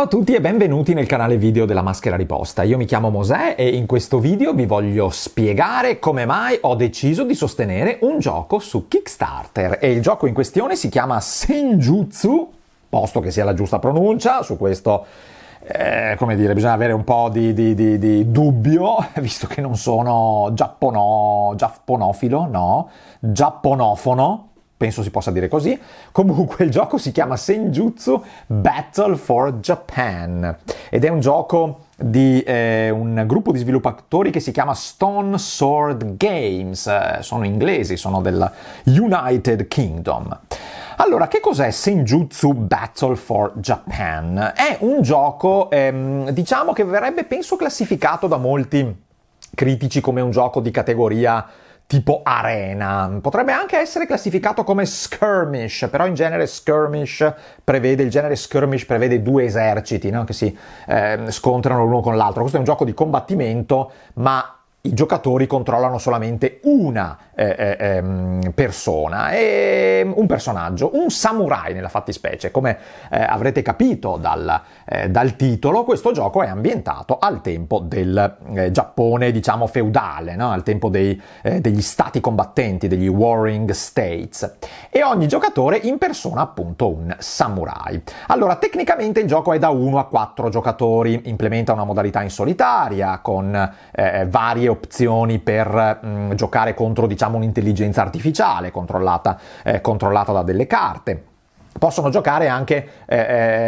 Ciao a tutti e benvenuti nel canale video della Maschera Riposta. Io mi chiamo Mosè e in questo video vi voglio spiegare come mai ho deciso di sostenere un gioco su Kickstarter e il gioco in questione si chiama Senjutsu, posto che sia la giusta pronuncia, su questo eh, come dire, bisogna avere un po' di, di, di, di dubbio, visto che non sono giapponofilo, no, giapponofono, penso si possa dire così. Comunque il gioco si chiama Senjutsu Battle for Japan ed è un gioco di eh, un gruppo di sviluppatori che si chiama Stone Sword Games, eh, sono inglesi, sono del United Kingdom. Allora, che cos'è Senjutsu Battle for Japan? È un gioco, ehm, diciamo, che verrebbe, penso, classificato da molti critici come un gioco di categoria tipo arena. Potrebbe anche essere classificato come skirmish, però in genere skirmish prevede, il genere skirmish prevede due eserciti no? che si eh, scontrano l'uno con l'altro. Questo è un gioco di combattimento, ma i giocatori controllano solamente una eh, eh, ehm, persona, e ehm, un personaggio, un samurai nella fattispecie. Come eh, avrete capito dal, eh, dal, titolo, questo gioco è ambientato al tempo del eh, Giappone, diciamo, feudale, no? al tempo dei, eh, degli stati combattenti, degli warring states. E ogni giocatore impersona appunto un samurai. Allora, tecnicamente il gioco è da 1 a 4 giocatori, implementa una modalità in solitaria con varie opzioni per mh, mm, giocare contro diciamo un'intelligenza artificiale controllata, eh, controllata da delle carte possono giocare anche eh,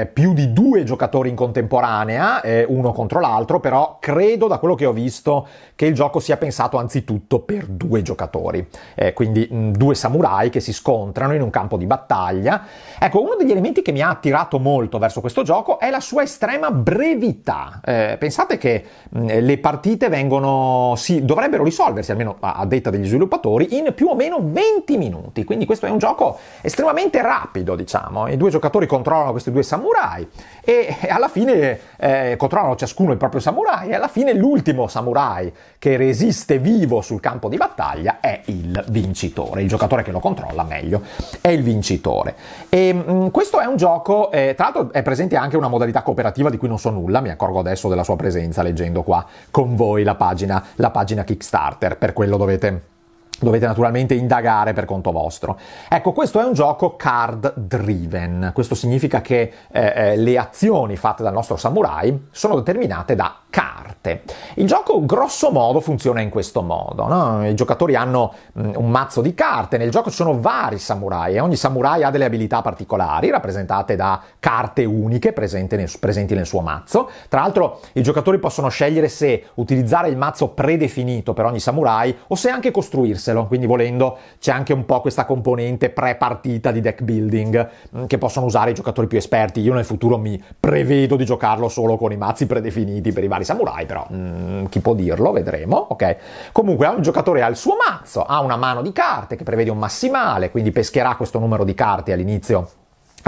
eh, più di due giocatori in contemporanea, eh, uno contro l'altro, però credo da quello che ho visto che il gioco sia pensato anzitutto per due giocatori, eh, quindi mh, mm, due samurai che si scontrano in un campo di battaglia. Ecco, uno degli elementi che mi ha attirato molto verso questo gioco è la sua estrema brevità. Eh, pensate che mh, mm, le partite vengono, sì, dovrebbero risolversi, almeno a, a detta degli sviluppatori, in più o meno 20 minuti, quindi questo è un gioco estremamente rapido, diciamo diciamo. I due giocatori controllano questi due samurai e alla fine eh, controllano ciascuno il proprio samurai e alla fine l'ultimo samurai che resiste vivo sul campo di battaglia è il vincitore, il giocatore che lo controlla meglio è il vincitore. E, mh, mm, questo è un gioco, eh, tra l'altro è presente anche una modalità cooperativa di cui non so nulla, mi accorgo adesso della sua presenza leggendo qua con voi la pagina, la pagina Kickstarter, per quello dovete dovete naturalmente indagare per conto vostro. Ecco, questo è un gioco card driven. Questo significa che eh, eh, le azioni fatte dal nostro samurai sono determinate da carte. Il gioco grosso modo funziona in questo modo. No? I giocatori hanno mh, mm, un mazzo di carte, nel gioco ci sono vari samurai e ogni samurai ha delle abilità particolari rappresentate da carte uniche presenti nel, presenti nel suo mazzo. Tra l'altro i giocatori possono scegliere se utilizzare il mazzo predefinito per ogni samurai o se anche costruirsene giocarselo, quindi volendo c'è anche un po' questa componente pre-partita di deck building mm, che possono usare i giocatori più esperti. Io nel futuro mi prevedo di giocarlo solo con i mazzi predefiniti per i vari samurai, però mm, chi può dirlo, vedremo, ok? Comunque ogni giocatore ha il suo mazzo, ha una mano di carte che prevede un massimale, quindi pescherà questo numero di carte all'inizio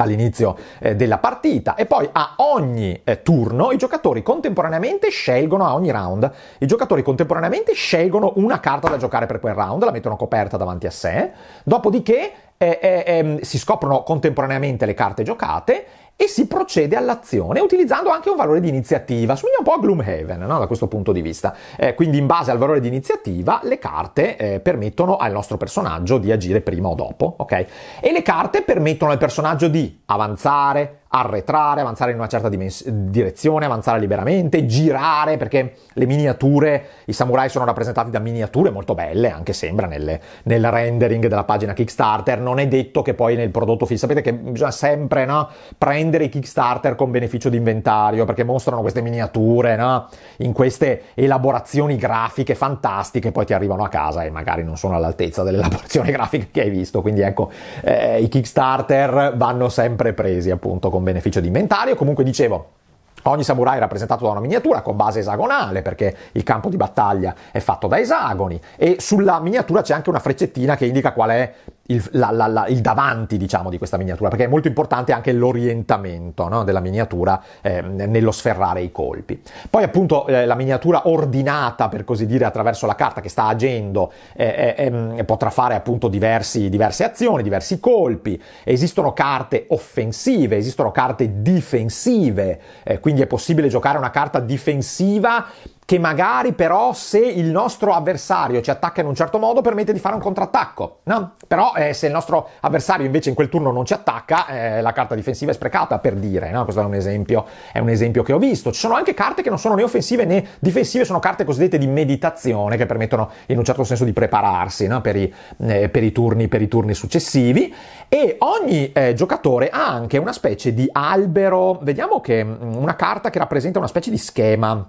all'inizio eh, della partita e poi a ogni eh, turno i giocatori contemporaneamente scelgono a ogni round i giocatori contemporaneamente scelgono una carta da giocare per quel round la mettono coperta davanti a sé dopodiché eh, eh ehm, si scoprono contemporaneamente le carte giocate e si procede all'azione utilizzando anche un valore di iniziativa. Somiglia un po' a Gloomhaven no? da questo punto di vista. Eh, quindi in base al valore di iniziativa le carte eh, permettono al nostro personaggio di agire prima o dopo, ok? E le carte permettono al personaggio di avanzare, arretrare, avanzare in una certa dimens- direzione, avanzare liberamente, girare, perché le miniature, i samurai sono rappresentati da miniature molto belle, anche sembra nelle, nel rendering della pagina Kickstarter, non è detto che poi nel prodotto fisico, sapete che bisogna sempre no, prendere i Kickstarter con beneficio di inventario, perché mostrano queste miniature, no, in queste elaborazioni grafiche fantastiche, poi ti arrivano a casa e magari non sono all'altezza delle elaborazioni grafiche che hai visto, quindi ecco, eh, i Kickstarter vanno sempre presi appunto come un beneficio di inventario, comunque dicevo, Ogni samurai è rappresentato da una miniatura con base esagonale, perché il campo di battaglia è fatto da esagoni, e sulla miniatura c'è anche una freccettina che indica qual è il, la, la, la, il, davanti diciamo di questa miniatura perché è molto importante anche l'orientamento no, della miniatura eh, nello sferrare i colpi poi appunto eh, la miniatura ordinata per così dire attraverso la carta che sta agendo eh, eh ehm, potrà fare appunto diversi, diverse azioni diversi colpi esistono carte offensive esistono carte difensive eh, quindi è possibile giocare una carta difensiva che magari però se il nostro avversario ci attacca in un certo modo permette di fare un contrattacco, no? Però eh, se il nostro avversario invece in quel turno non ci attacca, eh, la carta difensiva è sprecata per dire, no? Questo è un, esempio, è un esempio che ho visto. Ci sono anche carte che non sono né offensive né difensive, sono carte cosiddette di meditazione che permettono in un certo senso di prepararsi no? per, i, eh, per, i turni, per, i, turni, successivi e ogni eh, giocatore ha anche una specie di albero, vediamo che mm, una carta che rappresenta una specie di schema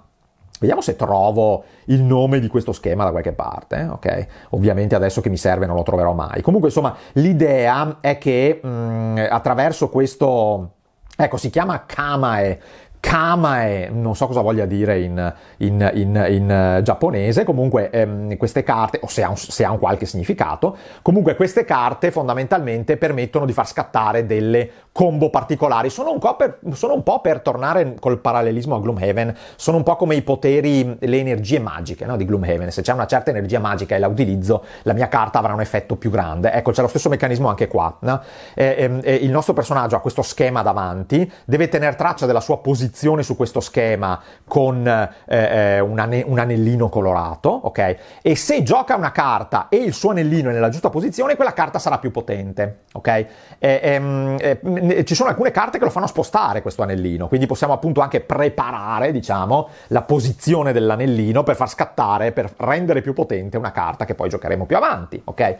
Vediamo se trovo il nome di questo schema da qualche parte, eh, ok? Ovviamente adesso che mi serve non lo troverò mai. Comunque, insomma, l'idea è che mh, mm, attraverso questo Ecco, si chiama Kamae, Kamae, non so cosa voglia dire in, in, in, in eh, giapponese, comunque ehm, queste carte, o se ha, un, se ha, un, qualche significato, comunque queste carte fondamentalmente permettono di far scattare delle combo particolari, sono un, per, sono un po' per, tornare col parallelismo a Gloomhaven, sono un po' come i poteri, le energie magiche no, di Gloomhaven, se c'è una certa energia magica e la utilizzo, la mia carta avrà un effetto più grande, ecco c'è lo stesso meccanismo anche qua, no? e, e, ehm, e il nostro personaggio ha questo schema davanti, deve tenere traccia della sua posizione, posizione su questo schema con eh, eh, un, ane- un, anellino colorato, ok? E se gioca una carta e il suo anellino è nella giusta posizione, quella carta sarà più potente, ok? E, ehm, e, e, ci sono alcune carte che lo fanno spostare questo anellino, quindi possiamo appunto anche preparare, diciamo, la posizione dell'anellino per far scattare, per rendere più potente una carta che poi giocheremo più avanti, ok?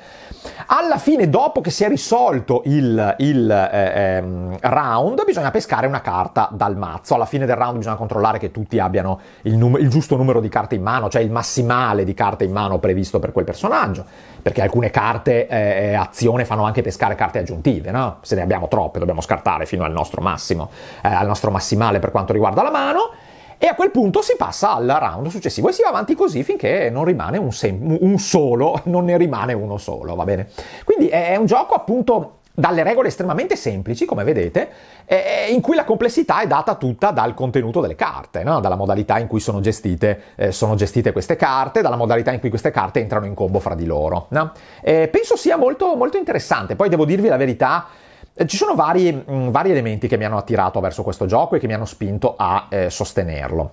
Alla fine, dopo che si è risolto il, il eh, eh, round, bisogna pescare una carta dal mazzo alla fine del round bisogna controllare che tutti abbiano il, num- il giusto numero di carte in mano, cioè il massimale di carte in mano previsto per quel personaggio, perché alcune carte eh, eh, azione fanno anche pescare carte aggiuntive, no? Se ne abbiamo troppe dobbiamo scartare fino al nostro massimo, eh, al nostro massimale per quanto riguarda la mano. E a quel punto si passa al round successivo e si va avanti così finché non rimane un, sem- un solo, non ne rimane uno solo, va bene? Quindi è un gioco appunto dalle regole estremamente semplici, come vedete, eh, in cui la complessità è data tutta dal contenuto delle carte, no? dalla modalità in cui sono gestite, eh, sono gestite, queste carte, dalla modalità in cui queste carte entrano in combo fra di loro. No? Eh, penso sia molto, molto interessante, poi devo dirvi la verità. Eh, ci sono vari, mh, mm, vari, elementi che mi hanno attirato verso questo gioco e che mi hanno spinto a eh, sostenerlo.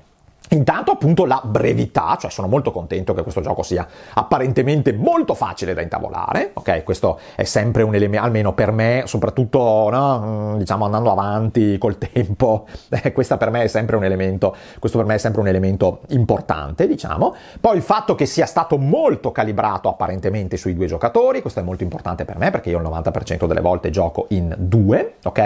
Intanto appunto la brevità, cioè sono molto contento che questo gioco sia apparentemente molto facile da intavolare, ok? Questo è sempre un elemento, almeno per me, soprattutto no? Mm, diciamo andando avanti col tempo, eh, questo per me è sempre un elemento, questo per me è sempre un elemento importante, diciamo. Poi il fatto che sia stato molto calibrato apparentemente sui due giocatori, questo è molto importante per me perché io il 90% delle volte gioco in due, ok?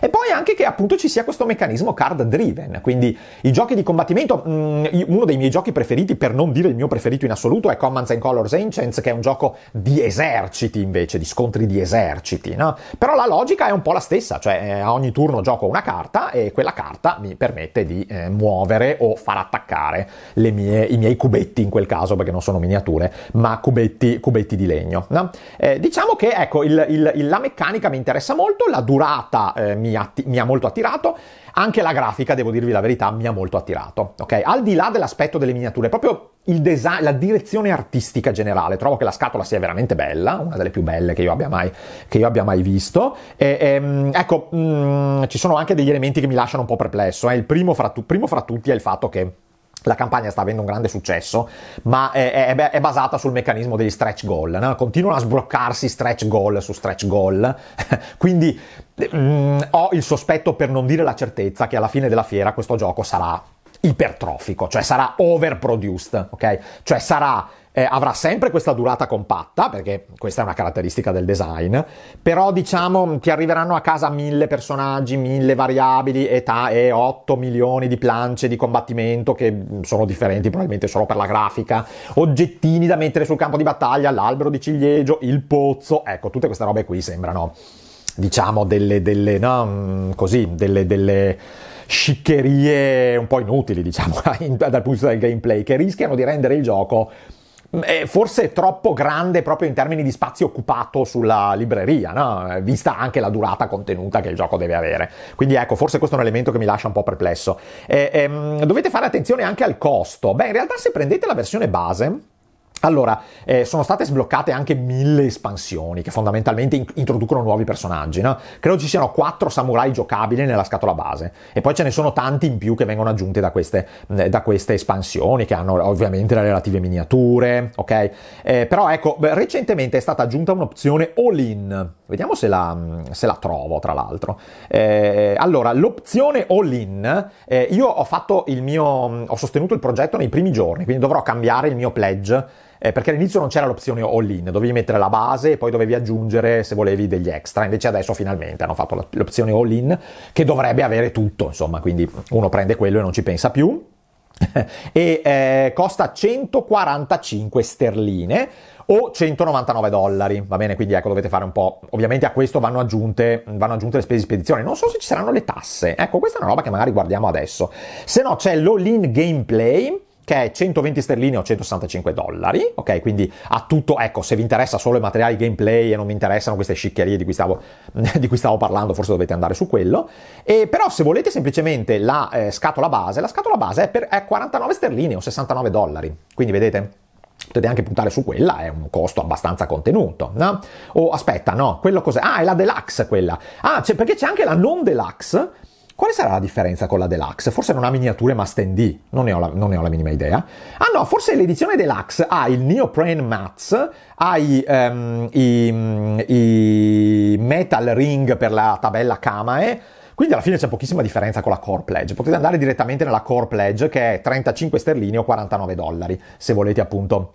E poi anche che appunto ci sia questo meccanismo card driven, quindi i giochi di combattimento Mm, uno dei miei giochi preferiti, per non dire il mio preferito in assoluto, è Commands and Colors Ancients, che è un gioco di eserciti invece, di scontri di eserciti, no? Però la logica è un po' la stessa, cioè eh, a ogni turno gioco una carta e quella carta mi permette di eh, muovere o far attaccare mie, i miei cubetti in quel caso, perché non sono miniature, ma cubetti, cubetti di legno, no? eh, diciamo che, ecco, il, il, la meccanica mi interessa molto, la durata eh, mi, atti- mi ha molto attirato, anche la grafica, devo dirvi la verità, mi ha molto attirato, ok? Al di là dell'aspetto delle miniature, proprio il design, la direzione artistica generale, trovo che la scatola sia veramente bella, una delle più belle che io abbia mai, io abbia mai visto. E, e, ehm, ecco, mh, mm, ci sono anche degli elementi che mi lasciano un po' perplesso. Eh. Il primo fra, tu, primo fra tutti è il fatto che la campagna sta avendo un grande successo, ma è, è, è basata sul meccanismo degli stretch goal. No? Continuano a sbloccarsi stretch goal su stretch goal. Quindi mm, ho il sospetto, per non dire la certezza, che alla fine della fiera questo gioco sarà ipertrofico, cioè sarà overproduced, ok? Cioè sarà eh, avrà sempre questa durata compatta, perché questa è una caratteristica del design, però diciamo ti arriveranno a casa mille personaggi, mille variabili, età e 8 milioni di plance di combattimento che mm, sono differenti probabilmente solo per la grafica, oggettini da mettere sul campo di battaglia, l'albero di ciliegio, il pozzo, ecco, tutte queste robe qui sembrano diciamo delle, delle no, mm, così, delle, delle sciccherie un po' inutili, diciamo, dal punto di vista del gameplay, che rischiano di rendere il gioco eh, forse troppo grande proprio in termini di spazio occupato sulla libreria, no? Eh, vista anche la durata contenuta che il gioco deve avere. Quindi ecco, forse questo è un elemento che mi lascia un po' perplesso. Eh, ehm, dovete fare attenzione anche al costo. Beh, in realtà se prendete la versione base, allora, eh, sono state sbloccate anche mille espansioni che fondamentalmente in- introducono nuovi personaggi. No? Credo ci siano quattro samurai giocabili nella scatola base e poi ce ne sono tanti in più che vengono aggiunti da queste, eh, da queste espansioni che hanno ovviamente le relative miniature, ok? Eh, però ecco, recentemente è stata aggiunta un'opzione all-in. Vediamo se la, mm, se la trovo, tra l'altro. Eh, allora, l'opzione all-in, eh, io ho, mio, mm, ho sostenuto il progetto nei primi giorni, quindi dovrò cambiare il mio pledge eh, perché all'inizio non c'era l'opzione all-in, dovevi mettere la base e poi dovevi aggiungere se volevi degli extra, invece adesso finalmente hanno fatto l'opzione all-in che dovrebbe avere tutto, insomma, quindi uno prende quello e non ci pensa più. e eh, costa 145 sterline o 199 dollari, va bene? Quindi ecco, dovete fare un po'. Ovviamente a questo vanno aggiunte, vanno aggiunte le spese di spedizione. Non so se ci saranno le tasse. Ecco, questa è una roba che magari guardiamo adesso. Se no, c'è l'all-in gameplay che è 120 sterline o 165 dollari, ok? Quindi a tutto, ecco, se vi interessa solo i materiali gameplay e non vi interessano queste sciccherie di cui stavo, di cui stavo parlando, forse dovete andare su quello. E però se volete semplicemente la eh, scatola base, la scatola base è, per, è 49 sterline o 69 dollari, quindi vedete? potete anche puntare su quella, è un costo abbastanza contenuto, no? O aspetta, no, quello cos'è? Ah, è la deluxe quella. Ah, c'è, perché c'è anche la non deluxe quale sarà la differenza con la Deluxe? Forse non ha miniature ma stand D, non ne, non ne ho la, minima idea. Ah no, forse l'edizione Deluxe ha il Neoprene Mats, ha i, um, i, i metal ring per la tabella Kamae, quindi alla fine c'è pochissima differenza con la Core Pledge. Potete andare direttamente nella Core Pledge che è 35 sterline o 49 dollari, se volete appunto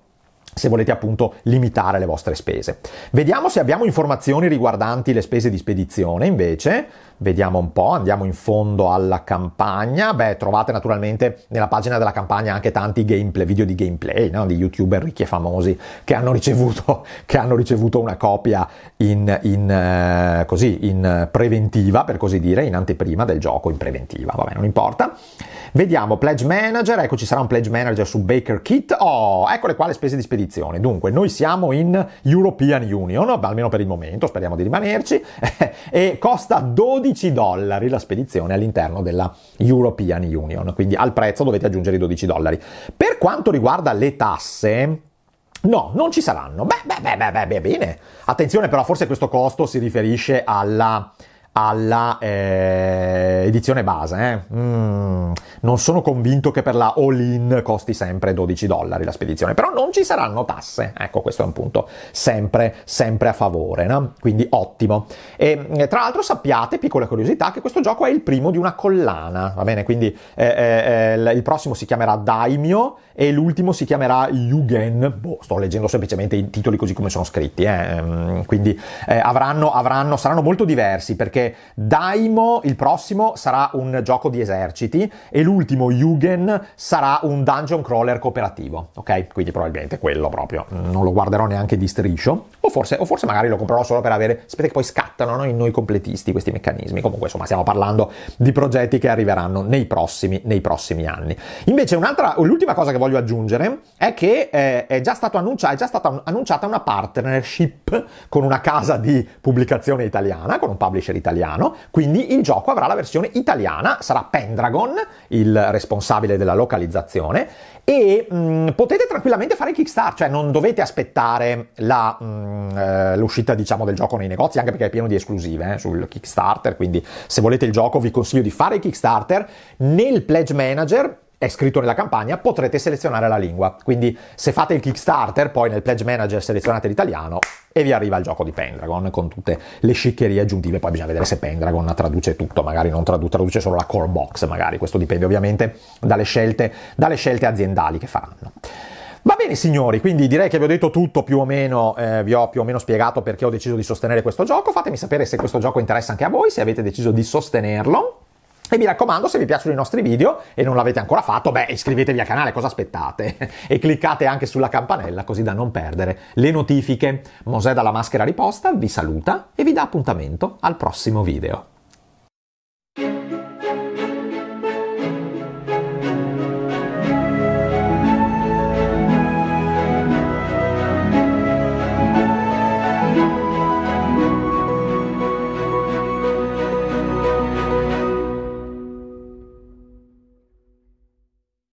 se volete appunto limitare le vostre spese. Vediamo se abbiamo informazioni riguardanti le spese di spedizione invece. Vediamo un po', andiamo in fondo alla campagna. Beh, trovate naturalmente nella pagina della campagna anche tanti gameplay, video di gameplay no? di youtuber ricchi e famosi che hanno ricevuto, che hanno ricevuto una copia in, in, eh, così, in, preventiva, per così dire, in anteprima del gioco, in preventiva, vabbè, non importa. Vediamo Pledge Manager, ecco ci sarà un Pledge Manager su Baker Kit. Oh, eccole qua le spese di spedizione spedizione. Dunque, noi siamo in European Union, almeno per il momento, speriamo di rimanerci, e costa 12 dollari la spedizione all'interno della European Union, quindi al prezzo dovete aggiungere i 12 dollari. Per quanto riguarda le tasse, No, non ci saranno. Beh, beh, beh, beh, beh, bene. Attenzione però, forse questo costo si riferisce alla alla eh, edizione base. Eh. Mm, non sono convinto che per la all-in costi sempre 12 dollari la spedizione, però non ci saranno tasse. Ecco, questo è un punto sempre, sempre a favore, no? quindi ottimo. E mm, tra l'altro sappiate, piccola curiosità, che questo gioco è il primo di una collana, va bene? Quindi eh, eh, eh il prossimo si chiamerà Daimyo e l'ultimo si chiamerà Yugen, boh, sto leggendo semplicemente i titoli così come sono scritti, eh. Ehm, quindi eh, avranno, avranno, saranno molto diversi perché Daimo, il prossimo, sarà un gioco di eserciti e l'ultimo Yugen sarà un dungeon crawler cooperativo, ok? Quindi probabilmente quello proprio, non lo guarderò neanche di striscio, o forse, o forse magari lo comprerò solo per avere, sapete che poi scattano no? in noi completisti questi meccanismi, comunque insomma stiamo parlando di progetti che arriveranno nei prossimi, nei prossimi anni. Invece un'altra, l'ultima cosa che voglio voglio aggiungere è che eh, è, già stato annunciato, è, già stata annunciata una partnership con una casa di pubblicazione italiana, con un publisher italiano, quindi il gioco avrà la versione italiana, sarà Pendragon il responsabile della localizzazione e mh, mm, potete tranquillamente fare il Kickstarter, cioè non dovete aspettare la, mh, mm, eh, l'uscita diciamo, del gioco nei negozi, anche perché è pieno di esclusive eh, sul Kickstarter, quindi se volete il gioco vi consiglio di fare il Kickstarter nel Pledge Manager è scritto nella campagna, potrete selezionare la lingua. Quindi se fate il Kickstarter, poi nel Pledge Manager selezionate l'italiano e vi arriva il gioco di Pendragon con tutte le sciccherie aggiuntive. Poi bisogna vedere se Pendragon traduce tutto, magari non tradu- traduce solo la core box, magari. Questo dipende ovviamente dalle scelte, dalle scelte aziendali che faranno. Va bene signori, quindi direi che vi ho detto tutto più o meno, eh, vi ho più o meno spiegato perché ho deciso di sostenere questo gioco, fatemi sapere se questo gioco interessa anche a voi, se avete deciso di sostenerlo. E mi raccomando, se vi piacciono i nostri video e non l'avete ancora fatto, beh, iscrivetevi al canale, cosa aspettate? e cliccate anche sulla campanella così da non perdere le notifiche. Mosè dalla maschera riposta vi saluta e vi dà appuntamento al prossimo video.